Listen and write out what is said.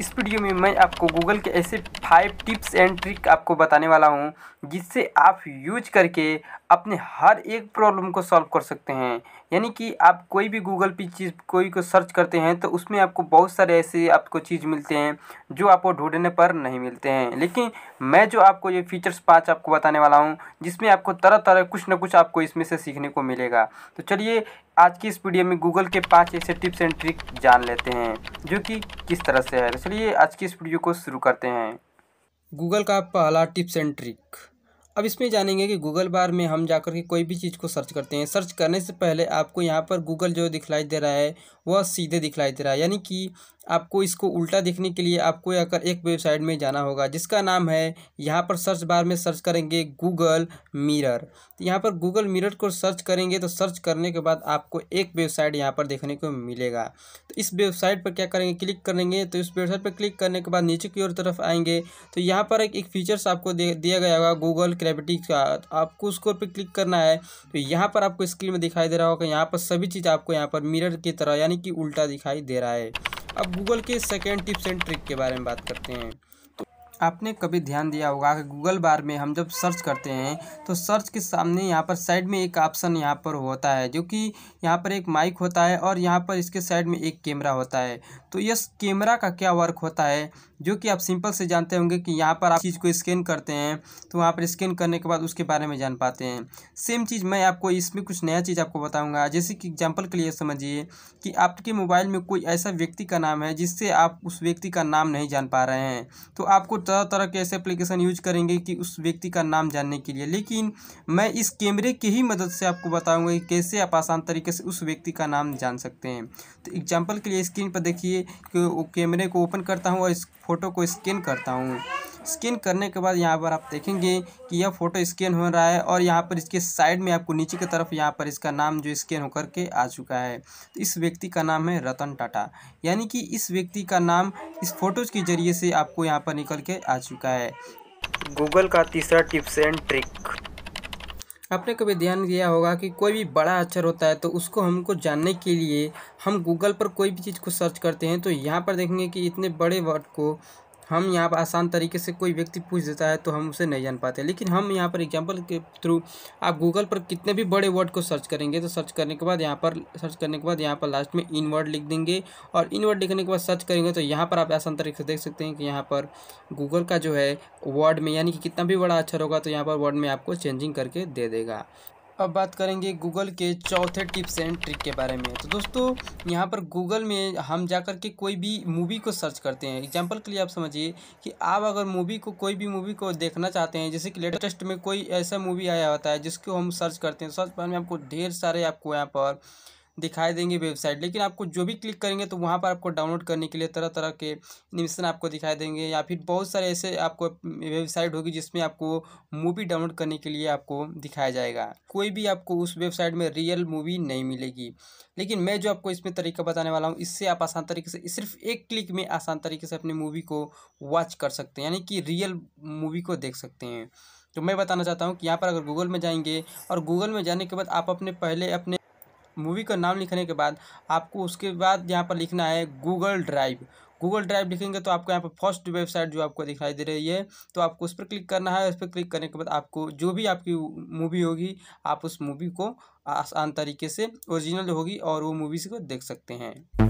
इस वीडियो में मैं आपको गूगल के ऐसे फाइव टिप्स एंड ट्रिक आपको बताने वाला हूँ जिससे आप यूज करके अपने हर एक प्रॉब्लम को सॉल्व कर सकते हैं यानी कि आप कोई भी गूगल पे चीज़ कोई को सर्च करते हैं तो उसमें आपको बहुत सारे ऐसे आपको चीज़ मिलते हैं जो आपको ढूंढने पर नहीं मिलते हैं लेकिन मैं जो आपको ये फीचर्स पाँच आपको बताने वाला हूँ जिसमें आपको तरह तरह कुछ ना कुछ आपको इसमें से सीखने को मिलेगा तो चलिए आज की इस वीडियो में गूगल के पाँच ऐसे टिप्स एंड ट्रिक जान लेते हैं जो कि किस तरह से है चलिए आज की इस वीडियो को शुरू करते हैं गूगल का पहला टिप्स एंड ट्रिक अब इसमें जानेंगे कि गूगल बार में हम जाकर के कोई भी चीज़ को सर्च करते हैं सर्च करने से पहले आपको यहाँ पर गूगल जो दिखलाई दे रहा है वह सीधे दिखलाई दे रहा है यानी कि आपको इसको उल्टा देखने के लिए आपको आकर एक वेबसाइट में जाना होगा जिसका नाम है यहाँ पर सर्च बार में सर्च करेंगे गूगल मिरर तो यहाँ पर गूगल मिरर को सर्च करेंगे तो सर्च करने के बाद आपको एक वेबसाइट यहाँ पर देखने को मिलेगा तो इस वेबसाइट पर क्या करेंगे क्लिक करेंगे तो इस वेबसाइट पर क्लिक करने के बाद नीचे की ओर तरफ आएंगे तो यहाँ पर एक, एक फीचर्स आपको दे, दिया गया होगा गूगल क्रेविटी का तो आपको उसको पर क्लिक करना है तो यहाँ पर आपको स्क्रीन में दिखाई दे रहा होगा यहाँ पर सभी चीज़ आपको यहाँ पर मिरर की तरह यानी कि उल्टा दिखाई दे रहा है अब गूगल के सेकेंड टिप्स एंड ट्रिक के बारे में बात करते हैं तो आपने कभी ध्यान दिया होगा कि गूगल बार में हम जब सर्च करते हैं तो सर्च के सामने यहाँ पर साइड में एक ऑप्शन यहाँ पर होता है जो कि यहाँ पर एक माइक होता है और यहाँ पर इसके साइड में एक कैमरा होता है तो यस कैमरा का क्या वर्क होता है जो कि आप सिंपल से जानते होंगे कि यहाँ पर आप चीज़ को स्कैन करते हैं तो वहाँ पर स्कैन करने के बाद उसके बारे में जान पाते हैं सेम चीज़ मैं आपको इसमें कुछ नया चीज़ आपको बताऊँगा जैसे कि एग्जाम्पल के लिए समझिए कि आपके मोबाइल में कोई ऐसा व्यक्ति का नाम है जिससे आप उस व्यक्ति का नाम नहीं जान पा रहे हैं तो आपको तरह तरह के ऐसे एप्लीकेशन यूज करेंगे कि उस व्यक्ति का नाम जानने के लिए लेकिन मैं इस कैमरे की ही मदद से आपको बताऊँगा कि कैसे आप आसान तरीके से उस व्यक्ति का नाम जान सकते हैं तो एग्जाम्पल के लिए स्क्रीन पर देखिए कैमरे को ओपन करता हूँ और इस फोटो को स्कैन करता हूँ स्कैन करने के बाद यहाँ पर आप देखेंगे कि यह फ़ोटो स्कैन हो रहा है और यहाँ पर इसके साइड में आपको नीचे की तरफ यहाँ पर इसका नाम जो स्कैन होकर के आ चुका है तो इस व्यक्ति का नाम है रतन टाटा यानी कि इस व्यक्ति का नाम इस फोटोज़ के ज़रिए से आपको यहाँ पर निकल के आ चुका है गूगल का तीसरा टिप्स एंड ट्रिक आपने कभी ध्यान दिया होगा कि कोई भी बड़ा अक्षर होता है तो उसको हमको जानने के लिए हम गूगल पर कोई भी चीज़ को सर्च करते हैं तो यहाँ पर देखेंगे कि इतने बड़े वर्ड को हम यहाँ पर आसान तरीके से कोई व्यक्ति पूछ देता है तो हम उसे नहीं जान पाते लेकिन हम यहाँ पर एग्जाम्पल के थ्रू आप गूगल पर कितने भी बड़े वर्ड को सर्च करेंगे तो सर्च करने के बाद यहाँ पर सर्च करने के बाद यहाँ पर लास्ट में इन वर्ड लिख देंगे और इन वर्ड लिखने के बाद सर्च करेंगे तो यहाँ पर आप आसान तरीके से देख सकते हैं कि यहाँ पर गूगल का जो है वर्ड में यानी कि कितना भी बड़ा अक्षर होगा तो यहाँ पर वर्ड में आपको चेंजिंग करके दे देगा अब बात करेंगे गूगल के चौथे टिप्स एंड ट्रिक के बारे में तो दोस्तों यहाँ पर गूगल में हम जाकर के कोई भी मूवी को सर्च करते हैं एग्जांपल के लिए आप समझिए कि आप अगर मूवी को कोई भी मूवी को देखना चाहते हैं जैसे कि लेटेस्ट में कोई ऐसा मूवी आया होता है जिसको हम सर्च करते हैं तो सर्च पर में आपको ढेर सारे आपको यहाँ पर दिखाई देंगे वेबसाइट लेकिन आपको जो भी क्लिक करेंगे तो वहाँ पर आपको डाउनलोड करने के लिए तरह तरह के एनिमेशन आपको दिखाई देंगे या फिर बहुत सारे ऐसे आपको वेबसाइट होगी जिसमें आपको मूवी डाउनलोड करने के लिए आपको दिखाया जाएगा कोई भी आपको उस वेबसाइट में रियल मूवी नहीं मिलेगी लेकिन मैं जो आपको इसमें तरीका बताने वाला हूँ इससे आप आसान तरीके से सिर्फ एक क्लिक में आसान तरीके से अपनी मूवी को वॉच कर सकते हैं यानी कि रियल मूवी को देख सकते हैं तो मैं बताना चाहता हूँ कि यहाँ पर अगर गूगल में जाएंगे और गूगल में जाने के बाद आप अपने पहले अपने मूवी का नाम लिखने के बाद आपको उसके बाद यहाँ पर लिखना है गूगल ड्राइव गूगल ड्राइव लिखेंगे तो आपको यहाँ पर फर्स्ट वेबसाइट जो आपको दिखाई दे रही है तो आपको उस पर क्लिक करना है उस पर क्लिक करने के बाद आपको जो भी आपकी मूवी होगी आप उस मूवी को आसान तरीके से ओरिजिनल होगी और वो मूवीज़ को देख सकते हैं